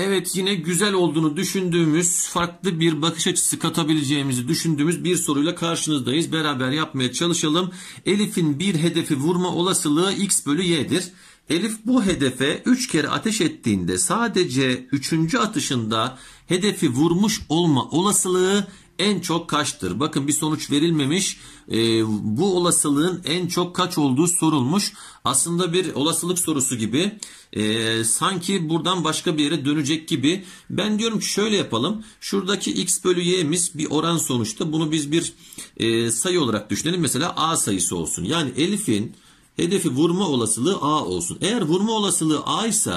Evet yine güzel olduğunu düşündüğümüz, farklı bir bakış açısı katabileceğimizi düşündüğümüz bir soruyla karşınızdayız. Beraber yapmaya çalışalım. Elif'in bir hedefi vurma olasılığı x bölü y'dir. Elif bu hedefe 3 kere ateş ettiğinde sadece 3. atışında hedefi vurmuş olma olasılığı en çok kaçtır? Bakın bir sonuç verilmemiş. E, bu olasılığın en çok kaç olduğu sorulmuş. Aslında bir olasılık sorusu gibi. E, sanki buradan başka bir yere dönecek gibi. Ben diyorum ki şöyle yapalım. Şuradaki x bölü y'miz bir oran sonuçta. Bunu biz bir e, sayı olarak düşünelim. Mesela a sayısı olsun. Yani Elif'in hedefi vurma olasılığı A olsun. Eğer vurma olasılığı A ise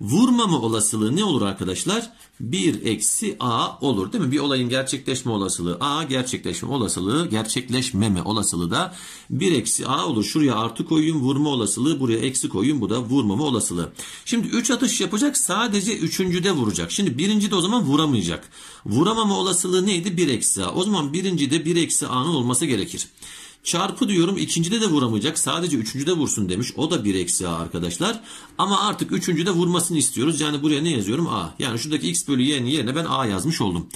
vurmama olasılığı ne olur arkadaşlar? 1 eksi A olur değil mi? Bir olayın gerçekleşme olasılığı A, gerçekleşme olasılığı, gerçekleşmeme olasılığı da 1 eksi A olur. Şuraya artı koyun vurma olasılığı, buraya eksi koyun bu da vurmama olasılığı. Şimdi 3 atış yapacak sadece 3.de vuracak. Şimdi birinci de o zaman vuramayacak. Vuramama olasılığı neydi? 1 eksi A. O zaman birinci de 1 eksi A'nın olması gerekir. Çarpı diyorum ikincide de vuramayacak. Sadece üçüncüde vursun demiş. O da bir eksi A arkadaşlar. Ama artık üçüncüde vurmasını istiyoruz. Yani buraya ne yazıyorum? A. Yani şuradaki x bölü y'nin yerine ben A yazmış oldum.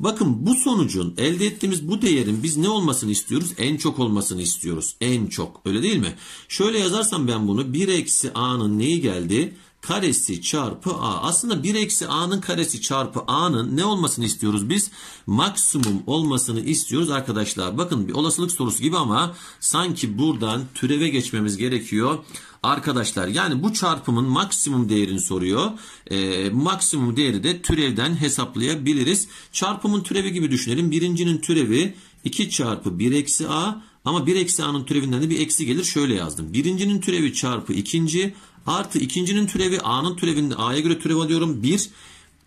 Bakın bu sonucun elde ettiğimiz bu değerin biz ne olmasını istiyoruz? En çok olmasını istiyoruz. En çok. Öyle değil mi? Şöyle yazarsam ben bunu bir eksi A'nın neyi geldi? karesi çarpı a. Aslında 1 eksi a'nın karesi çarpı a'nın ne olmasını istiyoruz biz? Maksimum olmasını istiyoruz arkadaşlar. Bakın bir olasılık sorusu gibi ama sanki buradan türeve geçmemiz gerekiyor. Arkadaşlar yani bu çarpımın maksimum değerini soruyor. E, maksimum değeri de türevden hesaplayabiliriz. Çarpımın türevi gibi düşünelim. Birincinin türevi 2 çarpı 1 eksi a. Ama 1 eksi a'nın türevinden de bir eksi gelir. Şöyle yazdım. Birincinin türevi çarpı ikinci Artı ikincinin türevi A'nın türevinde A'ya göre türev alıyorum 1.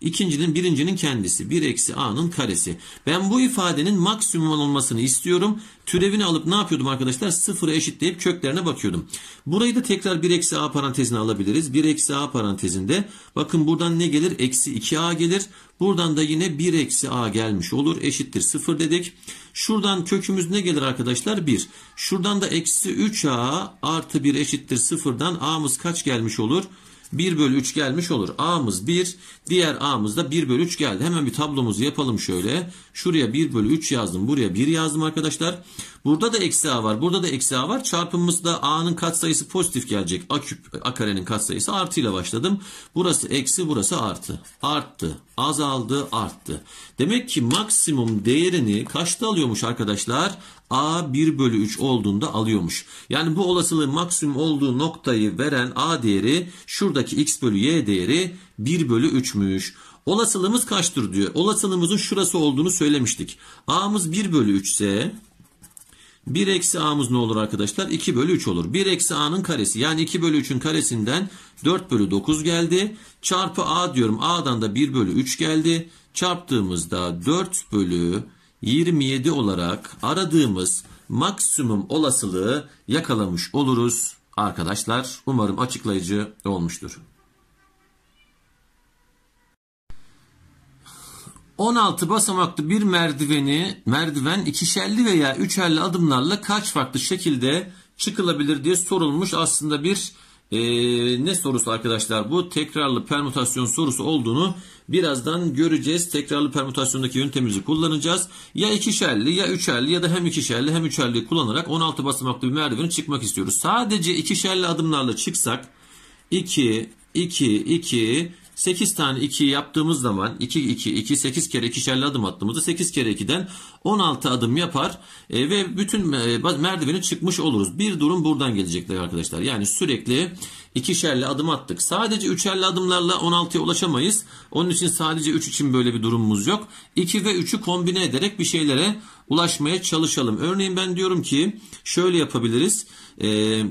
İkincinin birincinin kendisi. 1 eksi a'nın karesi. Ben bu ifadenin maksimum olmasını istiyorum. Türevini alıp ne yapıyordum arkadaşlar? Sıfırı eşitleyip köklerine bakıyordum. Burayı da tekrar 1 eksi a parantezine alabiliriz. 1 eksi a parantezinde bakın buradan ne gelir? Eksi 2a gelir. Buradan da yine 1 eksi a gelmiş olur. Eşittir 0 dedik. Şuradan kökümüz ne gelir arkadaşlar? 1. Şuradan da eksi 3a artı 1 eşittir 0'dan a'mız kaç gelmiş olur? 1 bölü 3 gelmiş olur. A'mız 1, diğer A'mız da 1 bölü 3 geldi. Hemen bir tablomuzu yapalım şöyle. Şuraya 1 bölü 3 yazdım. Buraya 1 yazdım arkadaşlar. Burada da eksi A var. Burada da eksi A var. Çarpımımız da A'nın katsayısı pozitif gelecek. A küp, A karenin katsayısı artı ile başladım. Burası eksi, burası artı. Arttı, azaldı, arttı. Demek ki maksimum değerini kaçta alıyormuş arkadaşlar? A 1 bölü 3 olduğunda alıyormuş. Yani bu olasılığın maksimum olduğu noktayı veren A değeri şuradaki X bölü Y değeri 1 bölü 3'müş. Olasılığımız kaçtır diyor. Olasılığımızın şurası olduğunu söylemiştik. A'mız 1 bölü 3 ise 1 eksi a'mız ne olur arkadaşlar? 2 bölü 3 olur. 1 eksi a'nın karesi yani 2 bölü 3'ün karesinden 4 bölü 9 geldi. Çarpı a diyorum a'dan da 1 bölü 3 geldi. Çarptığımızda 4 bölü 27 olarak aradığımız maksimum olasılığı yakalamış oluruz arkadaşlar. Umarım açıklayıcı olmuştur. 16 basamaklı bir merdiveni merdiven ikişerli veya üçerli adımlarla kaç farklı şekilde çıkılabilir diye sorulmuş aslında bir e, ne sorusu arkadaşlar bu? Tekrarlı permütasyon sorusu olduğunu birazdan göreceğiz. Tekrarlı permütasyondaki yöntemimizi kullanacağız. Ya ikişerli ya üçerli ya da hem ikişerli hem üçerli kullanarak 16 basamaklı bir merdiveni çıkmak istiyoruz. Sadece ikişerli adımlarla çıksak 2, 2, 2, 8 tane 2 yaptığımız zaman 2 2 2 8 kere 2'şerli adım attığımızda 8 kere 2'den 16 adım yapar e, ve bütün e, merdiveni çıkmış oluruz. Bir durum buradan gelecekler arkadaşlar. Yani sürekli ikişerli adım attık. Sadece üçerli adımlarla 16'ya ulaşamayız. Onun için sadece 3 için böyle bir durumumuz yok. 2 ve 3'ü kombine ederek bir şeylere ulaşmaya çalışalım. Örneğin ben diyorum ki şöyle yapabiliriz. Eee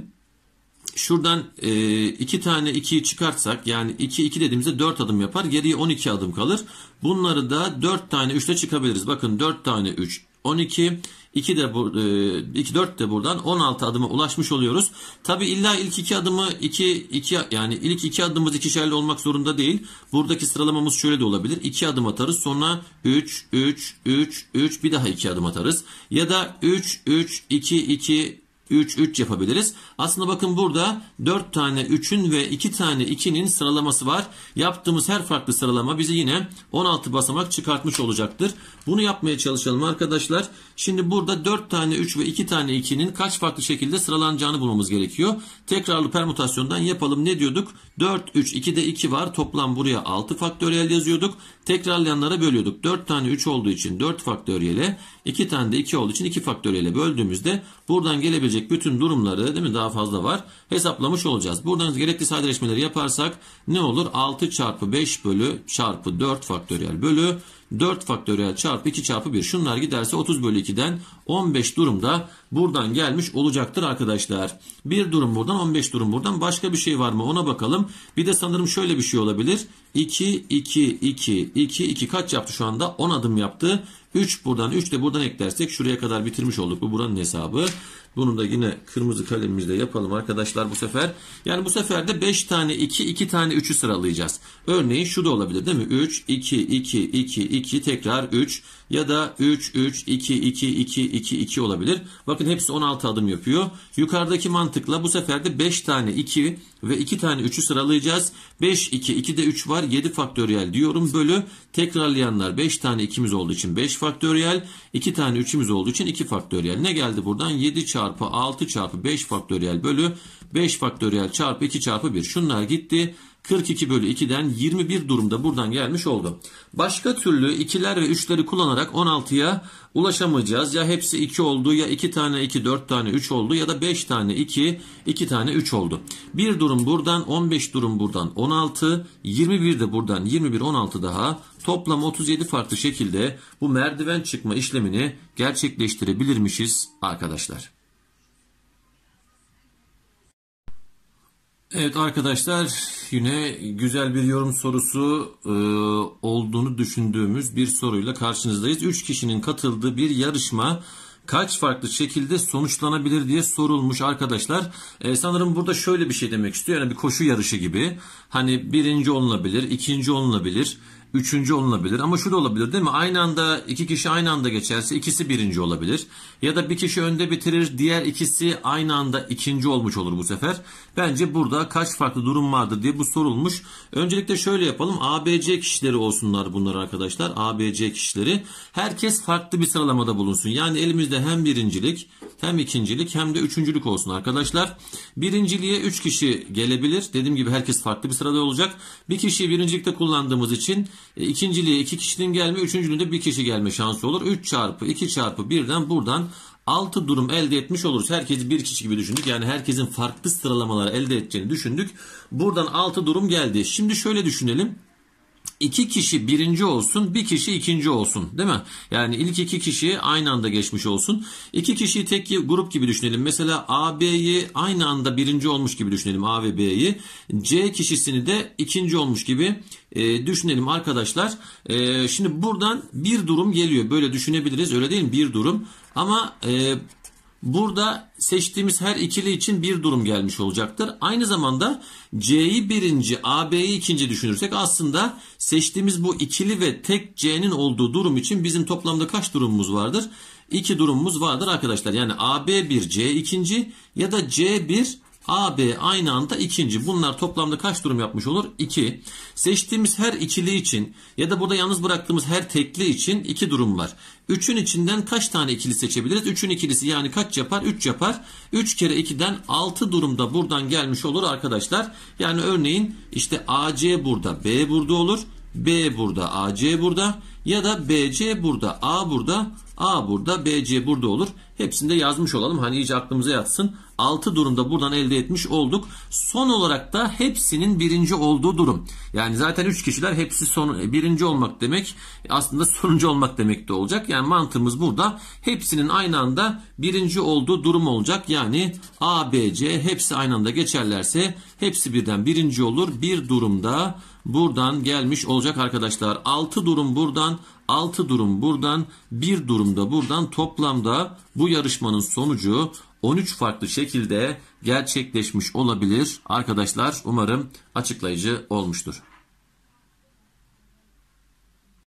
Şuradan e, iki tane 2'yi çıkartsak yani 2 2 dediğimizde 4 adım yapar. Geriye 12 adım kalır. Bunları da 4 tane 3'te çıkabiliriz. Bakın 4 tane 3 12 2 de bu, e, 2 4 de buradan 16 adıma ulaşmış oluyoruz. Tabi illa ilk iki adımı 2 2 yani ilk iki adımımız ikişerli olmak zorunda değil. Buradaki sıralamamız şöyle de olabilir. 2 adım atarız sonra 3 3 3 3 bir daha 2 adım atarız. Ya da 3 3 2 2 3, 3 yapabiliriz. Aslında bakın burada 4 tane 3'ün ve 2 tane 2'nin sıralaması var. Yaptığımız her farklı sıralama bizi yine 16 basamak çıkartmış olacaktır. Bunu yapmaya çalışalım arkadaşlar. Şimdi burada 4 tane 3 ve 2 tane 2'nin kaç farklı şekilde sıralanacağını bulmamız gerekiyor. Tekrarlı permütasyondan yapalım. Ne diyorduk? 4, 3, 2'de 2 var. Toplam buraya 6 faktöriyel yazıyorduk. Tekrarlayanlara bölüyorduk. 4 tane 3 olduğu için 4 faktöriyel 2 tane de 2 olduğu için 2 faktöriyel böldüğümüzde buradan gelebilecek gelecek bütün durumları değil mi daha fazla var hesaplamış olacağız. Buradan gerekli sadeleşmeleri yaparsak ne olur? 6 çarpı 5 bölü çarpı 4 faktöriyel bölü 4 faktöriyel çarpı 2 çarpı 1 şunlar giderse 30 bölü 2'den 15 durumda buradan gelmiş olacaktır arkadaşlar. Bir durum buradan 15 durum buradan başka bir şey var mı ona bakalım. Bir de sanırım şöyle bir şey olabilir. 2 2 2 2 2 kaç yaptı şu anda 10 adım yaptı. 3 buradan 3 de buradan eklersek şuraya kadar bitirmiş olduk. Bu buranın hesabı. Bunu da yine kırmızı kalemimizle yapalım arkadaşlar bu sefer. Yani bu sefer de 5 tane 2, 2 tane 3'ü sıralayacağız. Örneğin şu da olabilir değil mi? 3, 2, 2, 2, 2 tekrar 3 ya da 3 3 2 2 2 2 2 olabilir. Bakın hepsi 16 adım yapıyor. Yukarıdaki mantıkla bu sefer de 5 tane 2 ve 2 tane 3'ü sıralayacağız. 5 2 2 de 3 var. 7 faktöriyel diyorum bölü tekrarlayanlar 5 tane 2'miz olduğu için 5 faktöriyel, 2 tane 3'ümüz olduğu için 2 faktöriyel. Ne geldi buradan? 7 çarpı 6 çarpı 5 faktöriyel bölü 5 faktöriyel çarpı 2 çarpı 1. Şunlar gitti. 42 bölü 2'den 21 durumda buradan gelmiş oldu. Başka türlü ikiler ve üçleri kullanarak 16'ya ulaşamayacağız. Ya hepsi 2 oldu ya 2 tane 2 4 tane 3 oldu ya da 5 tane 2 2 tane 3 oldu. Bir durum buradan 15 durum buradan 16 21 de buradan 21 16 daha toplam 37 farklı şekilde bu merdiven çıkma işlemini gerçekleştirebilirmişiz arkadaşlar. Evet arkadaşlar yine güzel bir yorum sorusu e, olduğunu düşündüğümüz bir soruyla karşınızdayız. 3 kişinin katıldığı bir yarışma kaç farklı şekilde sonuçlanabilir diye sorulmuş arkadaşlar. E, sanırım burada şöyle bir şey demek istiyor. Yani bir koşu yarışı gibi. Hani birinci olunabilir, ikinci olunabilir, üçüncü olunabilir. Ama şu da olabilir değil mi? Aynı anda iki kişi aynı anda geçerse ikisi birinci olabilir. Ya da bir kişi önde bitirir diğer ikisi aynı anda ikinci olmuş olur bu sefer. Bence burada kaç farklı durum vardır diye bu sorulmuş. Öncelikle şöyle yapalım. ABC kişileri olsunlar bunlar arkadaşlar. ABC kişileri. Herkes farklı bir sıralamada bulunsun. Yani elimizde hem birincilik hem ikincilik hem de üçüncülük olsun arkadaşlar. Birinciliğe üç kişi gelebilir. Dediğim gibi herkes farklı bir sırada olacak. Bir kişiyi birincilikte kullandığımız için e, ikinciliğe iki kişinin gelme, üçüncülüğünde bir kişi gelme şansı olur. 3 çarpı 2 çarpı birden buradan 6 durum elde etmiş oluruz. Herkesi bir kişi gibi düşündük. Yani herkesin farklı sıralamaları elde edeceğini düşündük. Buradan 6 durum geldi. Şimdi şöyle düşünelim. İki kişi birinci olsun, bir kişi ikinci olsun değil mi? Yani ilk iki kişi aynı anda geçmiş olsun. İki kişiyi tek grup gibi düşünelim. Mesela A, B'yi aynı anda birinci olmuş gibi düşünelim A ve B'yi. C kişisini de ikinci olmuş gibi e, düşünelim arkadaşlar. E, şimdi buradan bir durum geliyor. Böyle düşünebiliriz öyle değil mi? Bir durum. Ama e, Burada seçtiğimiz her ikili için bir durum gelmiş olacaktır. Aynı zamanda C'yi birinci, AB'yi ikinci düşünürsek aslında seçtiğimiz bu ikili ve tek C'nin olduğu durum için bizim toplamda kaç durumumuz vardır? İki durumumuz vardır arkadaşlar. Yani ab bir, C ikinci ya da c bir. AB aynı anda ikinci. Bunlar toplamda kaç durum yapmış olur? 2. Seçtiğimiz her ikili için ya da burada yalnız bıraktığımız her tekli için 2 durum var. 3'ün içinden kaç tane ikili seçebiliriz? 3'ün ikilisi yani kaç yapar? 3 yapar. 3 kere 2'den 6 durumda buradan gelmiş olur arkadaşlar. Yani örneğin işte AC burada, B burada olur. B burada, AC burada ya da BC burada, A burada, A burada, BC burada olur. Hepsini de yazmış olalım. Hani iyice aklımıza yatsın. 6 durumda buradan elde etmiş olduk. Son olarak da hepsinin birinci olduğu durum. Yani zaten 3 kişiler hepsi son, birinci olmak demek aslında sonuncu olmak demek de olacak. Yani mantığımız burada hepsinin aynı anda birinci olduğu durum olacak. Yani A, B, C hepsi aynı anda geçerlerse hepsi birden birinci olur. Bir durumda buradan gelmiş olacak arkadaşlar. 6 durum buradan 6 durum buradan bir durumda buradan toplamda bu yarışmanın sonucu 13 farklı şekilde gerçekleşmiş olabilir. Arkadaşlar umarım açıklayıcı olmuştur.